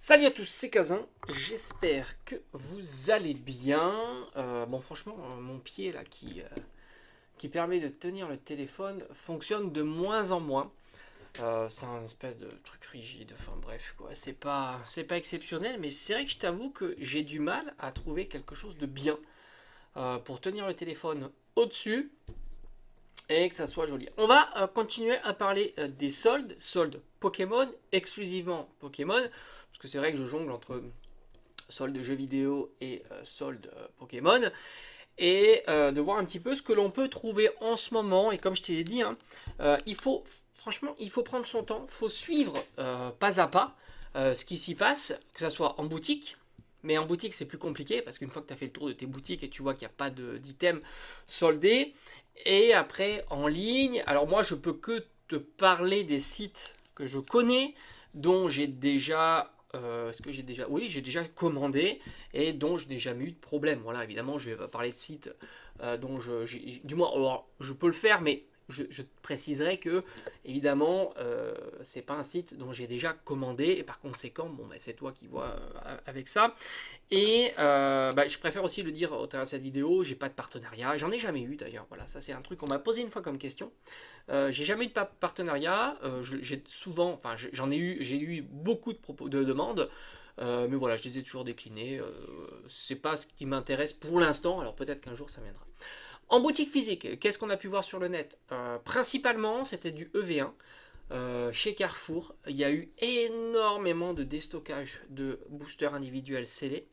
Salut à tous, c'est Kazin. J'espère que vous allez bien. Euh, bon, franchement, euh, mon pied là qui, euh, qui permet de tenir le téléphone fonctionne de moins en moins. c'est un espèce de truc rigide. Enfin bref, quoi. C'est pas, c'est pas exceptionnel, mais c'est vrai que je t'avoue que j'ai du mal à trouver quelque chose de bien pour tenir le téléphone au-dessus et que ça soit joli. On va continuer à parler des soldes, soldes Pokémon, exclusivement Pokémon. Parce que c'est vrai que je jongle entre solde jeux vidéo et euh, solde euh, Pokémon. Et euh, de voir un petit peu ce que l'on peut trouver en ce moment. Et comme je t'ai dit, hein, il faut, franchement, il faut prendre son temps. Il faut suivre pas à pas ce qui s'y passe, que ce soit en boutique, mais en boutique, c'est plus compliqué parce qu'une fois que tu as fait le tour de tes boutiques et tu vois qu'il n'y a pas d'items soldés et après en ligne, alors moi je peux que te parler des sites que je connais, dont j'ai déjà euh, ce que j'ai déjà, oui, j'ai déjà commandé et dont je n'ai jamais eu de problème. Voilà, évidemment, je vais parler de sites euh, dont je, du moins, je peux le faire, mais je, préciserai que, évidemment, euh, c'est pas un site dont j'ai déjà commandé, et par conséquent, bon, bah, c'est toi qui vois euh, avec ça. Et euh, bah, je préfère aussi le dire au travers de cette vidéo, j'ai pas de partenariat, j'en ai jamais eu d'ailleurs, voilà, ça c'est un truc qu'on m'a posé une fois comme question. j'ai jamais eu de partenariat, j'ai souvent, enfin j'en ai eu, j'ai eu beaucoup de, propos, de demandes, mais voilà, je les ai toujours déclinées, c'est pas ce qui m'intéresse pour l'instant, alors peut-être qu'un jour ça viendra. En boutique physique, qu'est-ce qu'on a pu voir sur le net euh, Principalement, c'était du EV1. Euh, chez Carrefour, il y a eu énormément de déstockage de boosters individuels scellés.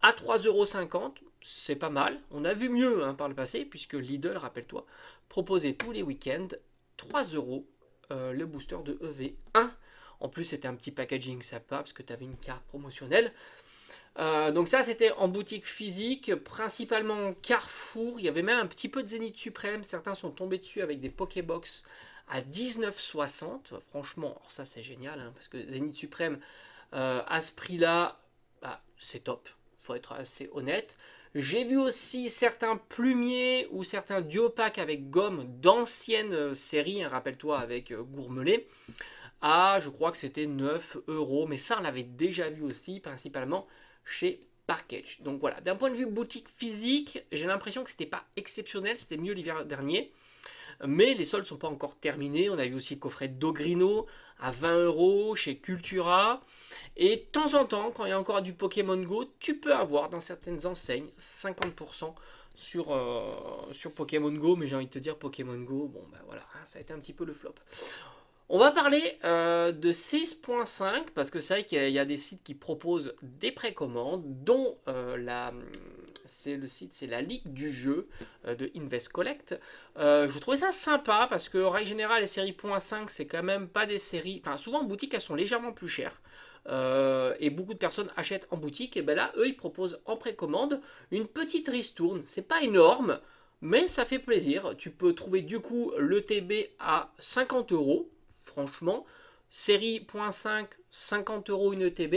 À 3,50€, c'est pas mal. On a vu mieux hein, par le passé, puisque Lidl, rappelle-toi, proposait tous les week-ends 3€ euh, le booster de EV1. En plus, c'était un petit packaging sympa, parce que tu avais une carte promotionnelle. Euh, donc ça, c'était en boutique physique, principalement Carrefour. Il y avait même un petit peu de Zénith Suprême. Certains sont tombés dessus avec des Pokébox à 19,60. Franchement, ça c'est génial, hein, parce que Zénith Suprême, euh, à ce prix-là, bah, c'est top. il faut être assez honnête. J'ai vu aussi certains plumiers ou certains duopacks avec gomme d'anciennes euh, séries, hein, rappelle-toi avec Gourmelet, à ah, je crois que c'était 9 euros, mais ça on l'avait déjà vu aussi, principalement chez Parkage. Donc voilà, d'un point de vue boutique physique, j'ai l'impression que c'était pas exceptionnel, c'était mieux l'hiver dernier. Mais les soldes sont pas encore terminés. On a vu aussi le coffret Dogrino à 20 euros chez Cultura. Et de temps en temps, quand il y a encore du Pokémon Go, tu peux avoir dans certaines enseignes 50% sur, euh, sur Pokémon Go, mais j'ai envie de te dire Pokémon Go, bon ben voilà, hein, ça a été un petit peu le flop. On va parler euh, de 6.5 parce que c'est vrai qu'il y, a des sites qui proposent des précommandes, dont euh, la, c'est le site, c'est la Ligue du jeu euh, de Invest Collect. je trouvais ça sympa parce que règle générale, les séries .5 c'est quand même pas des séries. Enfin, souvent en boutique elles sont légèrement plus chères. et beaucoup de personnes achètent en boutique, et ben là, eux, ils proposent en précommande une petite ristourne. C'est pas énorme, mais ça fait plaisir. Tu peux trouver du coup le TB à 50 euros franchement. Série 5 50 euros une ETB.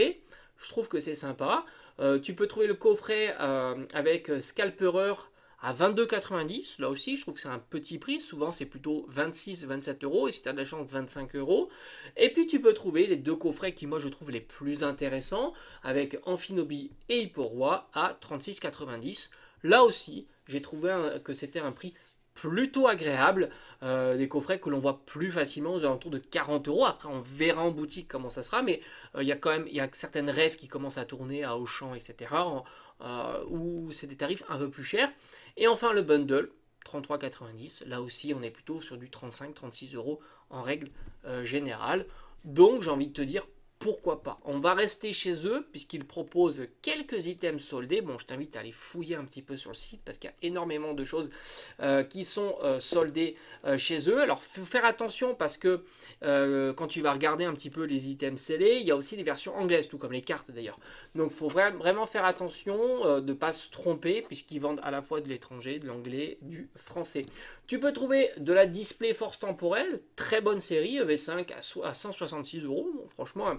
Je trouve que c'est sympa. Euh, tu peux trouver le coffret euh, avec euh, Scalperer à 22,90. Là aussi, je trouve que c'est un petit prix. Souvent, c'est plutôt 26, 27 euros. Et si tu as de la chance, 25 euros. Et puis, tu peux trouver les deux coffrets qui, moi, je trouve les plus intéressants avec Amphinobi et roi à 36,90. Là aussi, j'ai trouvé que c'était un prix plutôt agréable. Euh, des coffrets que l'on voit plus facilement aux alentours de 40 euros. Après, on verra en boutique comment ça sera, mais euh, il y a quand même y a certaines rêves qui commencent à tourner à Auchan, etc., euh, où c'est des tarifs un peu plus chers. Et enfin, le bundle, 33,90. Là aussi, on est plutôt sur du 35-36 euros en règle générale. Donc, j'ai envie de te dire, pourquoi pas On va rester chez eux puisqu'ils proposent quelques items soldés. Bon, je t'invite à aller fouiller un petit peu sur le site parce qu'il y a énormément de choses euh, qui sont euh, soldées euh, chez eux. Alors, faut faire attention parce que quand tu vas regarder un petit peu les items scellés, il y a aussi des versions anglaises, tout comme les cartes d'ailleurs. Donc, faut vraiment faire attention de ne pas se tromper puisqu'ils vendent à la fois de l'étranger, de l'anglais, du français. Tu peux trouver de la display force temporelle, très bonne série, EV5 à, 166 euros. franchement, un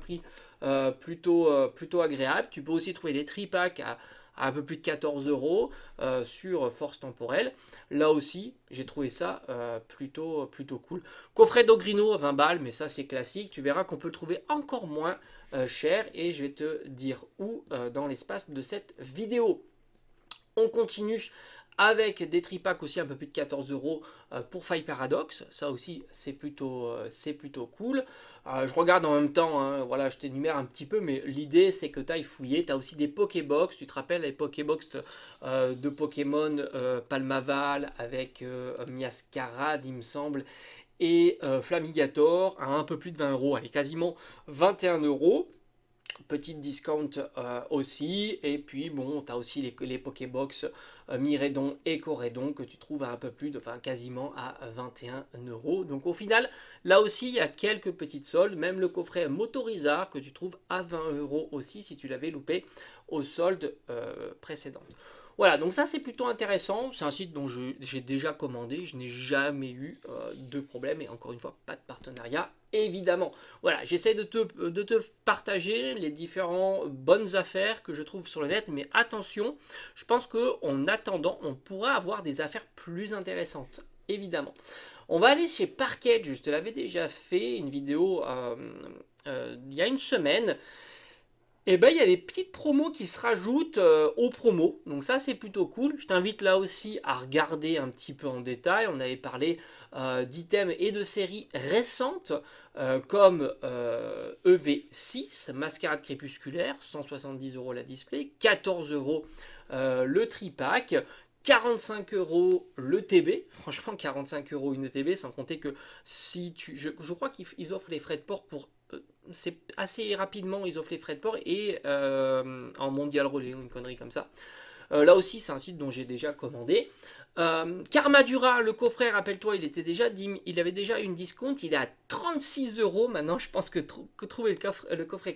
euh, plutôt, euh, plutôt agréable. Tu peux aussi trouver des tripacks à, à un peu plus de 14 euros euh, sur force temporelle. Là aussi, j'ai trouvé ça plutôt, plutôt cool. Coffret d'Ogrino 20 balles, mais ça c'est classique. Tu verras qu'on peut trouver encore moins cher et je vais te dire où dans l'espace de cette vidéo. On continue avec des tripacks aussi un peu plus de 14 euros euh, pour Fire Paradox. Ça aussi, c'est plutôt, euh, c'est plutôt cool. Euh, je regarde en même temps, hein, voilà, je t'énumère un petit peu, mais l'idée c'est que tu ailles fouiller. Tu as aussi des Pokébox, tu te rappelles les Pokébox de Pokémon Palmaval avec Miascarade, il me semble. Et Flamigator à un peu plus de 20 euros, est quasiment 21 euros petite discount euh, aussi. Et puis, bon, tu as aussi les, les Pokébox euh, et Corédon que tu trouves à un peu plus de, enfin, quasiment à 21 euros. Donc, au final, là aussi, il y a quelques petites soldes. Même le coffret Motorizard que tu trouves à 20 euros aussi si tu l'avais loupé aux soldes euh, précédentes. Voilà, donc ça c'est plutôt intéressant. C'est un site dont j'ai déjà commandé, je n'ai jamais eu euh, de problème et encore une fois pas de partenariat évidemment. Voilà, j'essaie de te, te partager les différentes bonnes affaires que je trouve sur le net, mais attention, je pense qu'en attendant, on pourra avoir des affaires plus intéressantes, évidemment. On va aller chez Parquet, je te l'avais déjà fait, une vidéo euh, euh, il y a une semaine et eh bien, il y a des petites promos qui se rajoutent euh, aux promos. Donc ça c'est plutôt cool. Je t'invite là aussi à regarder un petit peu en détail. On avait parlé euh, d'items et de séries récentes euh, comme EV6, e Mascarade crépusculaire, 170 euros la display, 14 euros le tripack, 45 euros le TB, franchement 45 euros une TB, sans compter que si tu, je, je crois qu'ils offrent les frais de port pour c'est assez rapidement, ils offrent les frais de port et euh, en mondial relais ou une connerie comme ça. Euh, là aussi, c'est un site dont j'ai déjà commandé. Carmadura, euh, Karmadura, le coffret, rappelle-toi, il était déjà, il avait déjà une discount, il est à 36 euros maintenant. Je pense que, que trouver le coffret, le coffret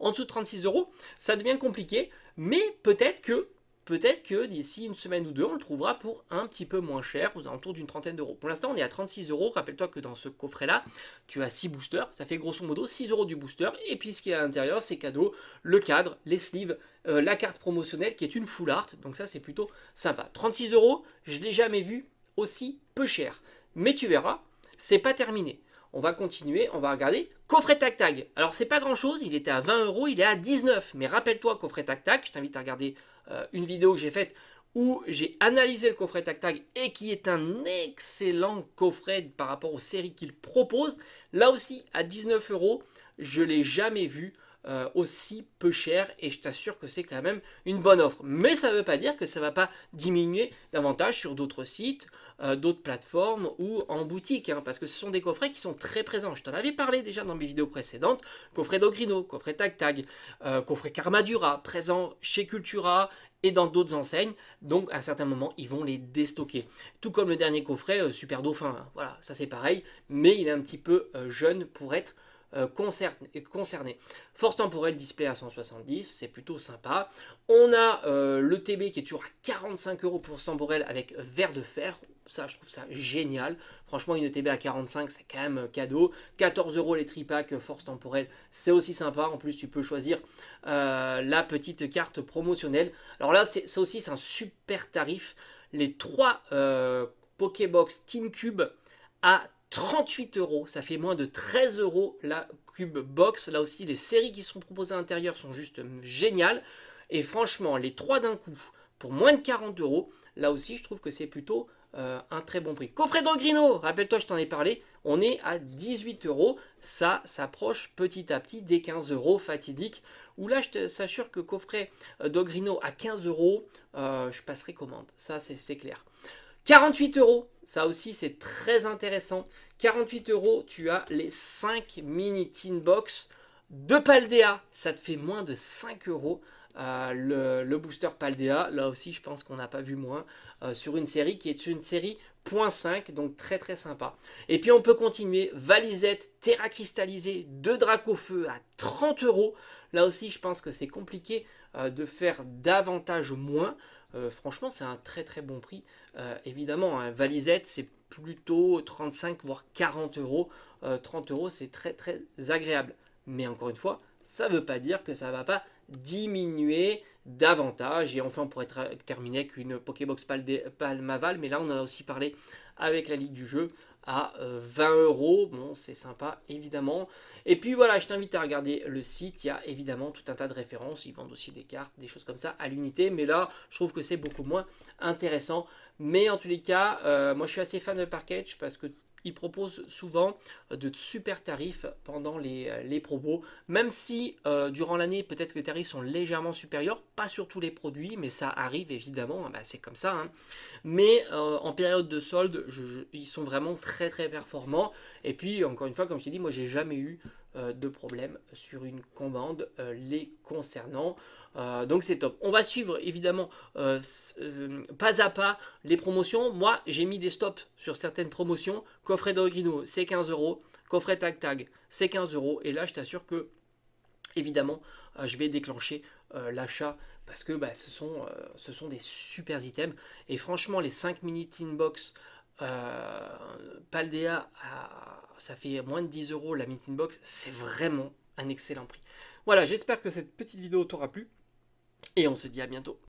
en dessous de 36 euros, ça devient compliqué. Mais peut-être que peut-être que d'ici une semaine ou deux, on le trouvera pour un petit peu moins cher, aux alentours d'une trentaine d'euros. Pour l'instant, on est à 36 euros. Rappelle-toi que dans ce coffret-là, tu as 6 boosters. Ça fait grosso modo 6 euros du booster. Et puis, ce qu'il y a à l'intérieur, c'est cadeau, le cadre, les sleeves, euh, la carte promotionnelle qui est une full art. Donc, ça, c'est plutôt sympa. 36 euros, je ne l'ai jamais vu aussi peu cher. Mais tu verras, c'est pas terminé on va continuer, on va regarder coffret tac tac. Alors c'est pas grand chose, il était à 20 euros, il est à 19. Mais rappelle-toi coffret tac tac, je t'invite à regarder euh, une vidéo que j'ai faite où j'ai analysé le coffret TacTag et qui est un excellent coffret par rapport aux séries qu'il propose. Là aussi, à 19 euros, je l'ai jamais vu euh, aussi peu cher et je t'assure que c'est quand même une bonne offre. Mais ça ne veut pas dire que ça ne va pas diminuer davantage sur d'autres sites, euh, d'autres plateformes ou en boutique, hein, parce que ce sont des coffrets qui sont très présents. Je t'en avais parlé déjà dans mes vidéos précédentes, coffret Dogrino, coffret Tag Tag, euh, coffret Carmadura, présent chez Cultura et dans d'autres enseignes, donc à un certain moment ils vont les déstocker. Tout comme le dernier coffret euh, Super Dauphin, hein, voilà, ça c'est pareil, mais il est un petit peu jeune pour être euh, euh, concerné Force temporelle display à 170, c'est plutôt sympa. On a euh, le TB qui est toujours à 45 euros pour ce borel avec verre de fer. Ça, je trouve ça génial. Franchement, une ETB à 45, c'est quand même cadeau. 14 euros les tripacks force temporelle, c'est aussi sympa. En plus, tu peux choisir la petite carte promotionnelle. Alors là, c'est ça aussi, c'est un super tarif. Les 3 Pokébox Team Cube à 38 euros, ça fait moins de 13 euros la Cube Box. Là aussi, les séries qui sont proposées à l'intérieur sont juste hum, géniales. Et franchement, les trois d'un coup, pour moins de 40 euros, là aussi, je trouve que c'est plutôt euh, un très bon prix. Coffret d'Ogrino, rappelle-toi, je t'en ai parlé, on est à 18 euros. Ça s'approche petit à petit des 15 euros fatidiques. Ou là, je te s'assure que coffret euh, d'Ogrino à 15 euros, euh, je passerai commande. Ça, c'est clair. 48 euros ça aussi, c'est très intéressant. 48 euros, tu as les 5 mini tin box de Paldea. Ça te fait moins de 5 euros. Euh, le, booster Paldea, là aussi je pense qu'on n'a pas vu moins, euh, sur une série qui est une série .5, donc très très sympa. Et puis on peut continuer, Valisette, Terra Cristallisée, 2 Dracofeu à 30 euros. Là aussi je pense que c'est compliqué euh, de faire davantage moins. Euh, franchement, c'est un très très bon prix. Euh, évidemment, un hein, valisette, c'est plutôt 35 voire 40 euros. 30 euh, euros, c'est très très agréable. Mais encore une fois, ça ne veut pas dire que ça ne va pas diminuer davantage. Et enfin, on pourrait terminer avec une Pokébox Palmaval, mais là, on en a aussi parlé avec la Ligue du jeu à 20 euh, euros. Bon, c'est sympa, évidemment. Et puis voilà, je t'invite à regarder le site. Il y a évidemment tout un tas de références. Ils vendent aussi des cartes, des choses comme ça à l'unité. Mais là, je trouve que c'est beaucoup moins intéressant. Mais en tous les cas, euh, moi je suis assez fan de Parkage parce que ils proposent souvent euh, de super tarifs pendant les, euh, les propos, même si euh, durant l'année peut-être que les tarifs sont légèrement supérieurs, pas sur tous les produits, mais ça arrive évidemment, hein, bah, c'est comme ça. Hein. Mais en période de solde, ils sont vraiment très très performants. Et puis encore une fois, comme je t'ai dit, moi j'ai jamais eu euh, de problèmes sur une commande euh, les concernant. Euh, donc c'est top. On va suivre évidemment pas à pas les promotions. Moi j'ai mis des stops sur certaines promotions. Coffret d'Orgrino c'est 15 euros. Coffret Tag Tag c'est 15 euros. Et là je t'assure que évidemment je vais déclencher l'achat parce que bah, ce, sont, ce, sont, des supers items. Et franchement, les 5 minutes inbox euh, Paldea, ça fait moins de 10 euros la Meeting Box. C'est vraiment un excellent prix. Voilà, j'espère que cette petite vidéo t'aura plu. Et on se dit à bientôt.